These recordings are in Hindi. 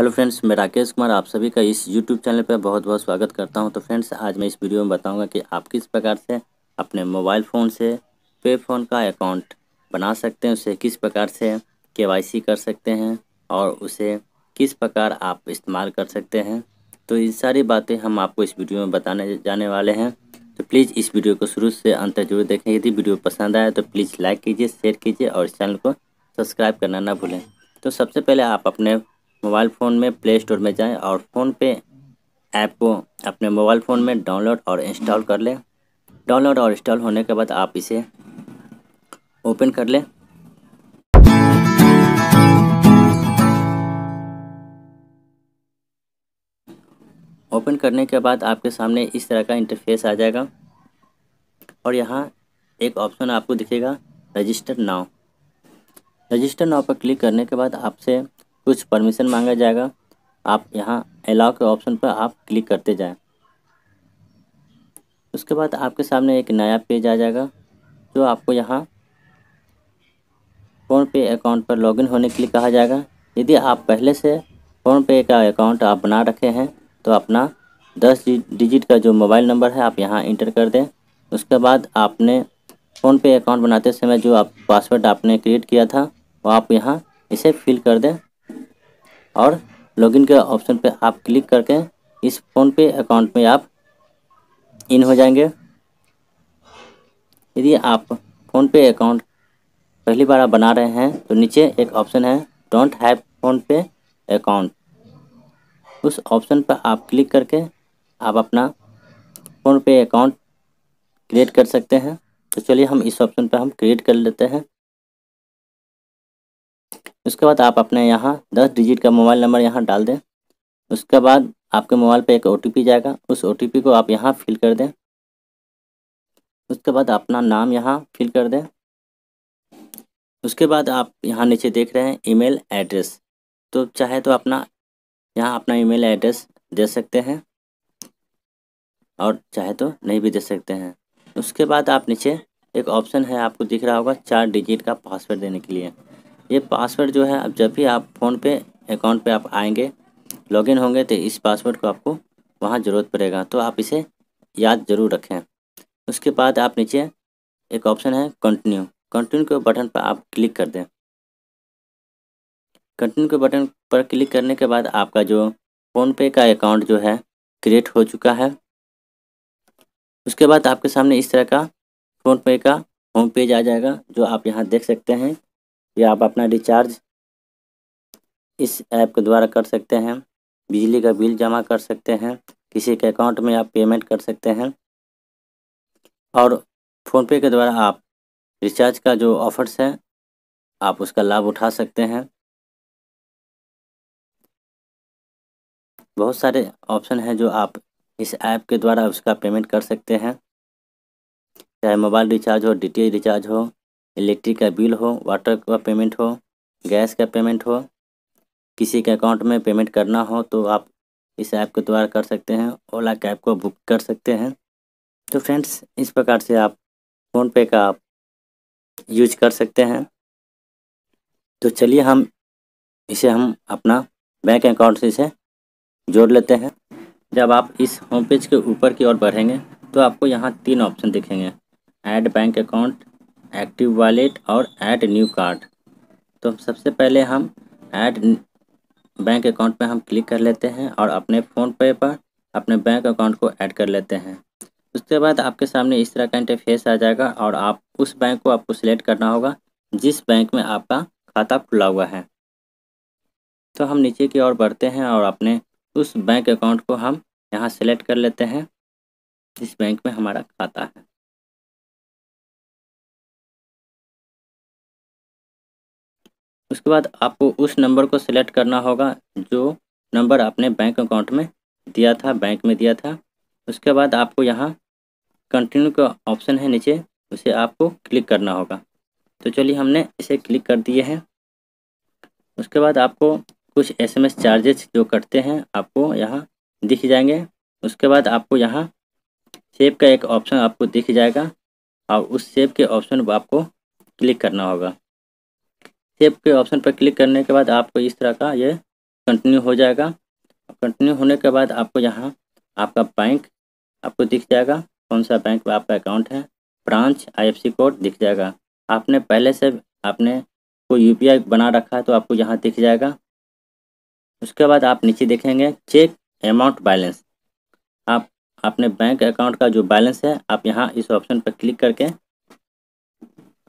हेलो फ्रेंड्स मैं राकेश कुमार आप सभी का इस यूट्यूब चैनल पर बहुत बहुत स्वागत करता हूं तो फ्रेंड्स आज मैं इस वीडियो में बताऊंगा कि आप किस प्रकार से अपने मोबाइल फ़ोन से पे फ़ोन का अकाउंट बना सकते हैं उसे किस प्रकार से केवाईसी कर सकते हैं और उसे किस प्रकार आप इस्तेमाल कर सकते हैं तो इन सारी बातें हम आपको इस वीडियो में बताने जाने वाले हैं तो प्लीज़ इस वीडियो को शुरू से अंत तक जरूर देखें यदि वीडियो पसंद आए तो प्लीज़ लाइक कीजिए शेयर कीजिए और इस चैनल को सब्सक्राइब करना ना भूलें तो सबसे पहले आप अपने मोबाइल फ़ोन में प्ले स्टोर में जाएं और फ़ोन पे ऐप को अपने मोबाइल फ़ोन में डाउनलोड और इंस्टॉल कर लें डाउनलोड और इंस्टॉल होने के बाद आप इसे ओपन कर लें ओपन करने के बाद आपके सामने इस तरह का इंटरफेस आ जाएगा और यहाँ एक ऑप्शन आपको दिखेगा रजिस्टर नाव रजिस्टर नाव पर क्लिक करने के बाद आपसे कुछ परमिशन मांगा जाएगा आप यहाँ अलाउ के ऑप्शन पर आप क्लिक करते जाएं उसके बाद आपके सामने एक नया पेज आ जाएगा जो आपको यहाँ फ़ोनपे अकाउंट पर लॉगिन होने के लिए कहा जाएगा यदि आप पहले से फ़ोनपे का अकाउंट आप बना रखे हैं तो अपना दस डिजिट का जो मोबाइल नंबर है आप यहाँ इंटर कर दें उसके बाद आपने फ़ोनपे अकाउंट बनाते समय जो आप पासवर्ड आपने क्रिएट किया था वो आप यहाँ इसे फिल कर दें और लॉगिन के ऑप्शन पे आप क्लिक करके इस फ़ोन पे अकाउंट में आप इन हो जाएंगे यदि आप फ़ोन पे अकाउंट पहली बार आप बना रहे हैं तो नीचे एक ऑप्शन है don't have PhonePe account उस ऑप्शन पर आप क्लिक करके आप अपना फ़ोन पे अकाउंट क्रिएट कर सकते हैं तो चलिए हम इस ऑप्शन पर हम क्रिएट कर लेते हैं उसके बाद आप अपने यहाँ दस डिजिट का मोबाइल नंबर यहाँ डाल दें उसके बाद आपके मोबाइल पे एक ओ जाएगा उस ओ को आप यहाँ फिल कर दें उसके बाद अपना नाम यहाँ फिल कर दें उसके बाद आप यहाँ नीचे देख रहे हैं ईमेल एड्रेस तो चाहे तो अपना यहाँ अपना ईमेल एड्रेस दे सकते हैं और चाहे तो नहीं भी दे सकते हैं उसके बाद आप नीचे एक ऑप्शन है आपको दिख रहा होगा चार डिजिट का पासवर्ड देने के लिए ये पासवर्ड जो है अब जब भी आप फ़ोन पे अकाउंट पे आप आएंगे लॉगिन होंगे तो इस पासवर्ड को आपको वहाँ ज़रूरत पड़ेगा तो आप इसे याद ज़रूर रखें उसके बाद आप नीचे एक ऑप्शन है कंटिन्यू कंटिन्यू के बटन पर आप क्लिक कर दें कंटिन्यू के बटन पर क्लिक करने के बाद आपका जो फ़ोनपे का अकाउंट जो है क्रिएट हो चुका है उसके बाद आपके सामने इस तरह का फ़ोनपे का होम पेज आ जाएगा जो आप यहाँ देख सकते हैं या आप अपना रिचार्ज इस ऐप के द्वारा कर सकते हैं बिजली का बिल जमा कर सकते हैं किसी के अकाउंट में आप पेमेंट कर सकते हैं और फ़ोनपे के द्वारा आप रिचार्ज का जो ऑफर्स है आप उसका लाभ उठा सकते हैं बहुत सारे ऑप्शन हैं जो आप इस ऐप के द्वारा उसका पेमेंट कर सकते हैं चाहे मोबाइल रिचार्ज हो डीटीएच रिचार्ज हो इलेक्ट्रिक का बिल हो वाटर का पेमेंट हो गैस का पेमेंट हो किसी के अकाउंट में पेमेंट करना हो तो आप इस ऐप के द्वारा कर सकते हैं ओला कैब को बुक कर सकते हैं तो फ्रेंड्स इस प्रकार से आप फ़ोनपे का आप यूज कर सकते हैं तो चलिए हम इसे हम अपना बैंक अकाउंट से इसे जोड़ लेते हैं जब आप इस होम पेज के ऊपर की ओर बढ़ेंगे तो आपको यहाँ तीन ऑप्शन दिखेंगे add bank account active wallet और ऐड न्यू कार्ड तो सबसे पहले हम ऐड बैंक अकाउंट पे हम क्लिक कर लेते हैं और अपने फ़ोन पे पर अपने बैंक अकाउंट को ऐड कर लेते हैं उसके बाद आपके सामने इस तरह का इंटरफेस आ जाएगा और आप उस बैंक को आपको सिलेक्ट करना होगा जिस बैंक में आपका खाता खुला हुआ है तो हम नीचे की ओर बढ़ते हैं और अपने उस बैंक अकाउंट को हम यहाँ सेलेक्ट कर लेते हैं जिस बैंक में हमारा खाता है उसके बाद आपको उस नंबर को सिलेक्ट करना होगा जो नंबर आपने बैंक अकाउंट में दिया था बैंक में दिया था उसके बाद आपको यहाँ कंटिन्यू का ऑप्शन है नीचे उसे आपको क्लिक करना होगा तो चलिए हमने इसे क्लिक कर दिए हैं उसके बाद आपको कुछ एसएमएस चार्जेस जो कटते हैं आपको यहाँ दिख जाएंगे उसके बाद आपको यहाँ सेव का एक ऑप्शन आपको दिख जाएगा और उस सेव के ऑप्शन पर आपको क्लिक करना होगा सेव के ऑप्शन पर क्लिक करने के बाद आपको इस तरह का ये कंटिन्यू हो जाएगा कंटिन्यू होने के बाद आपको यहाँ आपका बैंक आपको दिख जाएगा कौन सा बैंक में आपका अकाउंट है ब्रांच आईएफसी कोड दिख जाएगा आपने पहले से आपने कोई यूपीआई बना रखा है तो आपको यहाँ दिख जाएगा उसके बाद आप नीचे देखेंगे चेक अमाउंट बैलेंस आप अपने बैंक अकाउंट का जो बैलेंस है आप यहाँ इस ऑप्शन पर क्लिक करके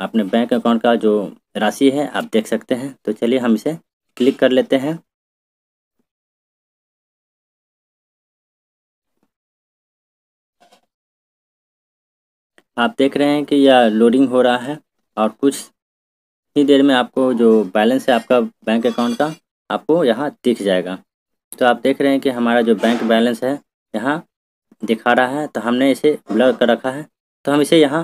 अपने बैंक अकाउंट का जो राशि है आप देख सकते हैं तो चलिए हम इसे क्लिक कर लेते हैं आप देख रहे हैं कि यह लोडिंग हो रहा है और कुछ ही देर में आपको जो बैलेंस है आपका बैंक अकाउंट का आपको यहाँ दिख जाएगा तो आप देख रहे हैं कि हमारा जो बैंक बैलेंस है यहाँ दिखा रहा है तो हमने इसे ब्लर कर रखा है तो हम इसे यहाँ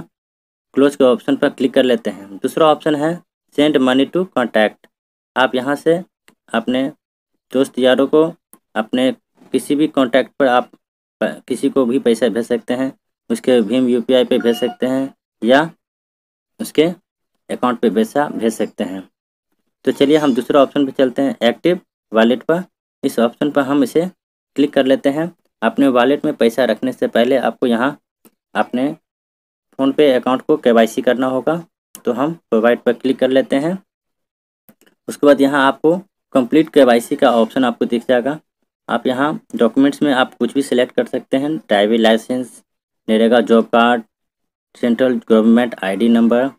क्लोज के ऑप्शन पर क्लिक कर लेते हैं दूसरा ऑप्शन है सेंड मनी टू कॉन्टैक्ट आप यहाँ से अपने दोस्त यारों को अपने किसी भी कॉन्टैक्ट पर आप किसी को भी पैसा भेज सकते हैं उसके भीम यू पी पर भेज सकते हैं या उसके अकाउंट पर पैसा भेज सकते हैं तो चलिए हम दूसरा ऑप्शन पर चलते हैं एक्टिव वॉलेट पर इस ऑप्शन पर हम इसे क्लिक कर लेते हैं अपने वॉलेट में पैसा रखने से पहले आपको यहाँ अपने फ़ोनपे अकाउंट को के करना होगा तो हम प्रोवाइड पर क्लिक कर लेते हैं उसके बाद यहाँ आपको कंप्लीट के का ऑप्शन आपको दिख जाएगा आप यहाँ डॉक्यूमेंट्स में आप कुछ भी सिलेक्ट कर सकते हैं driving licence NREGA job card central government ID number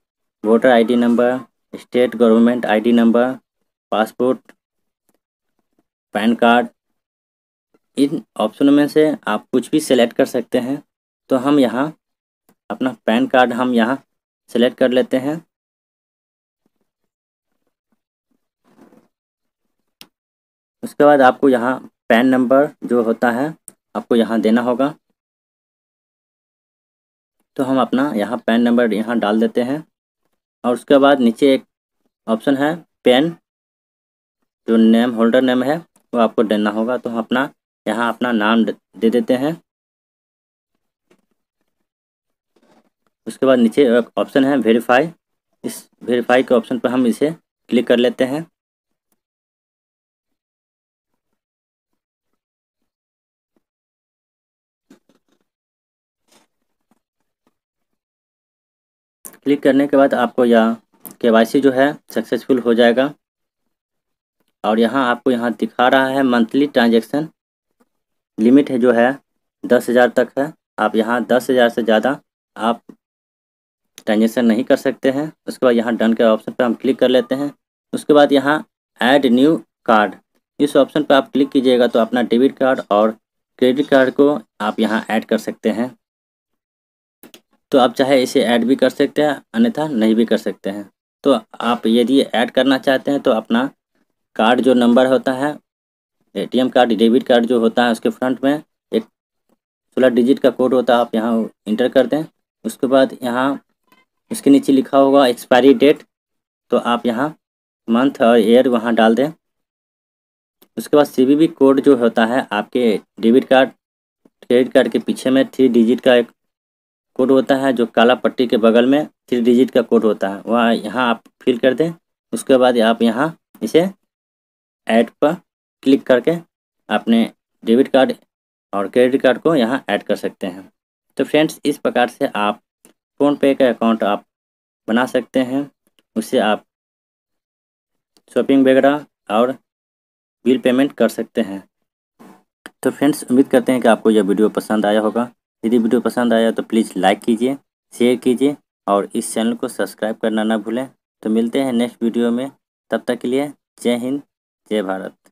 voter ID number state government ID number passport PAN card इन ऑप्शनों में से आप कुछ भी सिलेक्ट कर सकते हैं तो हम यहाँ अपना पैन कार्ड हम यहाँ सेलेक्ट कर लेते हैं उसके बाद आपको यहाँ पैन नंबर जो होता है आपको यहाँ देना होगा तो हम अपना यहाँ पैन नंबर यहाँ डाल देते हैं और उसके बाद नीचे एक ऑप्शन है पेन जो नेम होल्डर नेम है वो आपको देना होगा तो हम अपना यहाँ अपना नाम दे देते हैं उसके बाद नीचे एक ऑप्शन है वेरीफाई इस वेरीफाई के ऑप्शन पर हम इसे क्लिक कर लेते हैं क्लिक करने के बाद आपको यह के जो है सक्सेसफुल हो जाएगा और यहाँ आपको यहाँ दिखा रहा है मंथली ट्रांजेक्शन लिमिट है जो है दस हज़ार तक है आप यहाँ दस हज़ार से ज़्यादा आप ट्रांजेक्शन नहीं कर सकते हैं उसके बाद यहाँ डन के ऑप्शन पर हम क्लिक कर लेते हैं उसके बाद यहाँ ऐड न्यू कार्ड इस ऑप्शन पर आप क्लिक कीजिएगा तो अपना डेबिट कार्ड और क्रेडिट कार्ड को आप यहाँ ऐड कर सकते हैं तो आप चाहे इसे ऐड भी कर सकते हैं अन्यथा नहीं भी कर सकते हैं तो आप यदि ऐड करना चाहते हैं तो अपना कार्ड जो नंबर होता है एटीएम कार्ड डेबिट कार्ड जो होता है उसके फ्रंट में एक सोलह डिजिट का कोड होता है आप यहाँ इंटर कर दें उसके बाद यहाँ उसके नीचे लिखा होगा एक्सपायरी डेट तो आप यहाँ मंथ और ईयर वहाँ डाल दें उसके बाद सी कोड जो होता है आपके डेबिट कार्ड क्रेडिट कार्ड के पीछे में थ्री डिजिट का एक कोड होता है जो काला पट्टी के बगल में थ्री डिजिट का कोड होता है वहाँ यहाँ आप फिल कर दें उसके बाद आप यहाँ इसे ऐड पर क्लिक करके अपने डेबिट कार्ड और क्रेडिट कार्ड को यहाँ ऐड कर सकते हैं तो फ्रेंड्स इस प्रकार से आप फ़ोनपे का अकाउंट आप बना सकते हैं उससे आप शॉपिंग वगैरह और बिल पेमेंट कर सकते हैं तो फ्रेंड्स उम्मीद करते हैं कि आपको यह वीडियो पसंद आया होगा यदि वीडियो पसंद आया तो प्लीज़ लाइक कीजिए शेयर कीजिए और इस चैनल को सब्सक्राइब करना ना भूलें तो मिलते हैं नेक्स्ट वीडियो में तब तक के लिए जय हिंद जय भारत